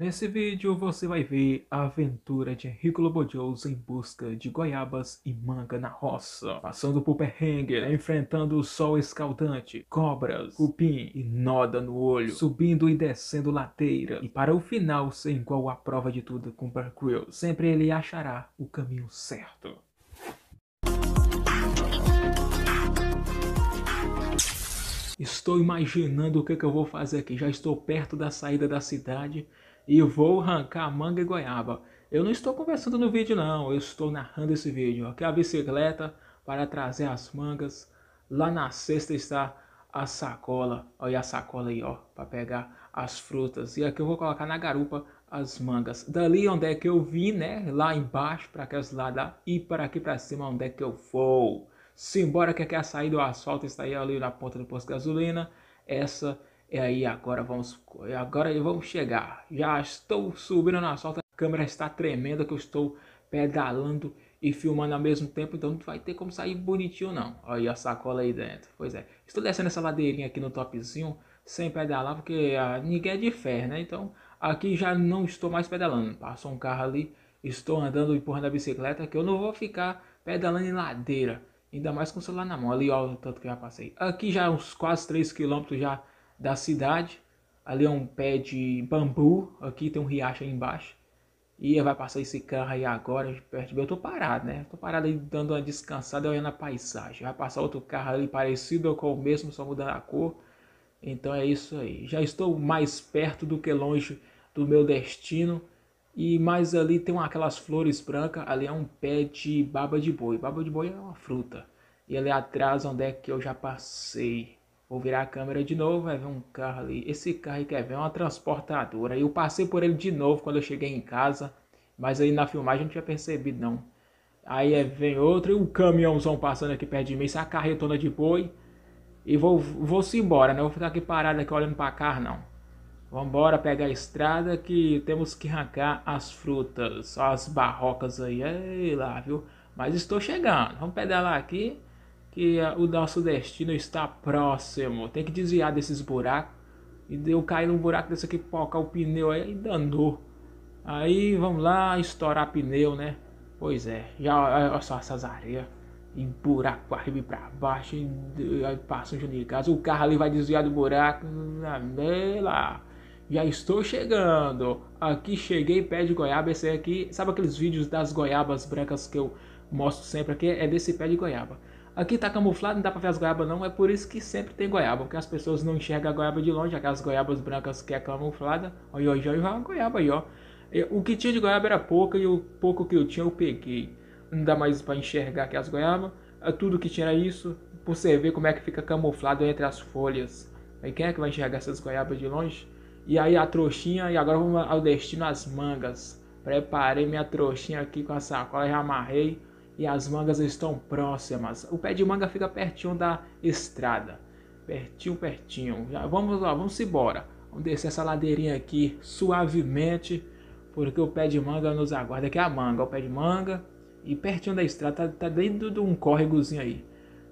Nesse vídeo você vai ver a aventura de Henrico Lobodios em busca de goiabas e manga na roça, passando por perrengue, né? enfrentando o sol escaldante, cobras, cupim e noda no olho, subindo e descendo ladeira, e para o final ser igual a prova de tudo com Barquill, sempre ele achará o caminho certo. Estou imaginando o que, que eu vou fazer aqui, já estou perto da saída da cidade e vou arrancar manga e goiaba. Eu não estou conversando no vídeo não, eu estou narrando esse vídeo. Aqui a bicicleta para trazer as mangas. Lá na cesta está a sacola, olha a sacola aí ó, para pegar as frutas. E aqui eu vou colocar na garupa as mangas. Dali onde é que eu vim, né, lá embaixo para aqueles lá e para aqui para cima onde é que eu vou. Simbora que aqui é a saída do asfalto está aí ali na ponta do posto de gasolina. Essa e aí agora vamos, agora vamos chegar. Já estou subindo na solta, a câmera está tremenda que eu estou pedalando e filmando ao mesmo tempo, então não vai ter como sair bonitinho não. Olha a sacola aí dentro. Pois é, estou descendo essa ladeirinha aqui no topzinho sem pedalar porque ah, ninguém é de ferro, né? Então aqui já não estou mais pedalando. Passou um carro ali, estou andando empurrando a bicicleta que eu não vou ficar pedalando em ladeira. Ainda mais com o celular na mão. Ali, olha o tanto que eu já passei. Aqui já é uns quase 3 km já da cidade. Ali é um pé de bambu, aqui tem um riacho aí embaixo. E vai passar esse carro aí agora, perto de mim. Eu tô parado, né? Tô parado aí dando uma descansada olhando a paisagem. Vai passar outro carro ali parecido com o mesmo, só mudando a cor. Então é isso aí. Já estou mais perto do que longe do meu destino. E mais ali tem aquelas flores brancas. Ali é um pé de baba de boi. Baba de boi é uma fruta. E ali atrás, onde é que eu já passei? Vou virar a câmera de novo, vai ver um carro ali. Esse carro quer ver uma transportadora. Eu passei por ele de novo quando eu cheguei em casa, mas aí na filmagem não tinha percebido não. Aí é, vem outro e um caminhãozão passando aqui perto de mim, essa carretona de boi. E vou, vou se embora, não né? vou ficar aqui parado aqui olhando para carro não. Vambora pegar a estrada que temos que arrancar as frutas, as barrocas aí, ei lá, viu? Mas estou chegando. Vamos pedalar aqui que o nosso destino está próximo. Tem que desviar desses buracos. E eu caí num buraco desse aqui, colocar o pneu aí, e danou. Aí vamos lá, estourar pneu, né? Pois é, já olha é, é só essas areias. em buraco arriba e pra baixo, e, aí passa um de casa. O carro ali vai desviar do buraco. Ah, lá, já estou chegando. Aqui cheguei, pé de goiaba. Esse aqui, sabe aqueles vídeos das goiabas brancas que eu mostro sempre aqui? É desse pé de goiaba. Aqui tá camuflado, não dá pra ver as goiabas não, é por isso que sempre tem goiaba, porque as pessoas não enxergam a goiaba de longe, aquelas goiabas brancas que é camuflada. Olha, olha, olha uma goiaba aí, ó. O que tinha de goiaba era pouca e o pouco que eu tinha eu peguei. Não dá mais para enxergar aqui as goiabas. É, tudo que tinha era isso, por você ver como é que fica camuflado entre as folhas. Aí quem é que vai enxergar essas goiabas de longe? E aí a trouxinha, e agora vamos ao destino as mangas. Preparei minha trouxinha aqui com a sacola, já amarrei e as mangas estão próximas. O pé de manga fica pertinho da estrada. Pertinho, pertinho. Já vamos lá, vamos embora. Vamos descer essa ladeirinha aqui suavemente, porque o pé de manga nos aguarda. Aqui é a manga, o pé de manga. E pertinho da estrada, tá, tá dentro de um córregozinho aí.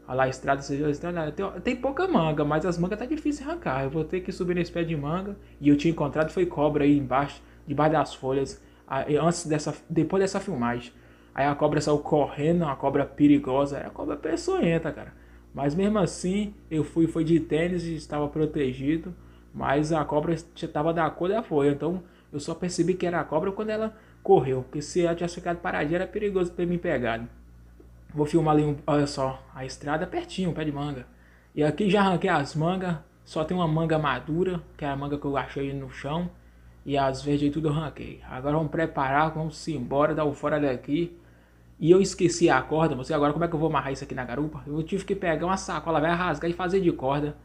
Olha lá, a estrada, seja a estrada. Tem, tem, pouca manga, mas as mangas tá difícil arrancar. Eu vou ter que subir nesse pé de manga. E eu tinha encontrado foi cobra aí embaixo, debaixo das folhas, antes dessa, depois dessa filmagem. Aí a cobra saiu correndo, uma cobra perigosa, era cobra peçonhenta, cara. Mas mesmo assim, eu fui, foi de tênis e estava protegido, mas a cobra estava da cor da folha, então eu só percebi que era a cobra quando ela correu, porque se ela tivesse ficado paradinha era perigoso ter me pegado. Vou filmar ali, olha só, a estrada pertinho, o pé de manga. E aqui já arranquei as mangas, só tem uma manga madura, que é a manga que eu achei no chão, e as verdes tudo eu arranquei. Agora vamos preparar, vamos embora, dar o fora daqui e eu esqueci a corda, você agora como é que eu vou amarrar isso aqui na garupa? Eu tive que pegar uma sacola, vai rasgar e fazer de corda.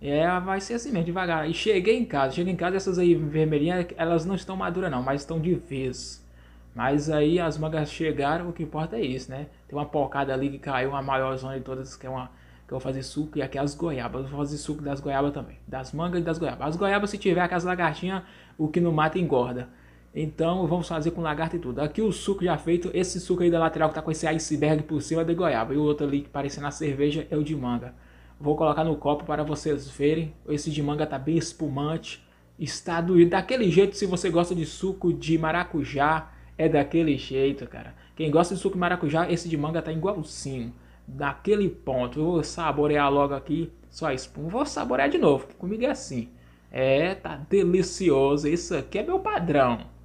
É, vai ser assim mesmo, devagar. E cheguei em casa, cheguei em casa, essas aí vermelhinhas, elas não estão maduras não, mas estão de vez. Mas aí as mangas chegaram, o que importa é isso, né? Tem uma porcada ali que caiu, a maior zona de todas, que é uma que eu vou fazer suco e aqui as goiabas. Eu vou fazer suco das goiabas também. Das mangas e das goiabas. As goiabas, se tiver aquelas lagartinhas, o que não mata engorda. Então vamos fazer com lagarto e tudo. Aqui o suco já feito, esse suco aí da lateral que tá com esse iceberg por cima é de goiaba. E o outro ali que parecendo a cerveja é o de manga. Vou colocar no copo para vocês verem. Esse de manga tá bem espumante. Está doido. Daquele jeito, se você gosta de suco de maracujá, é daquele jeito, cara. Quem gosta de suco de maracujá, esse de manga tá igualzinho. Daquele ponto. Eu vou saborear logo aqui. Só espuma. Vou saborear de novo, que comigo é assim. É, tá delicioso. Isso aqui é meu padrão.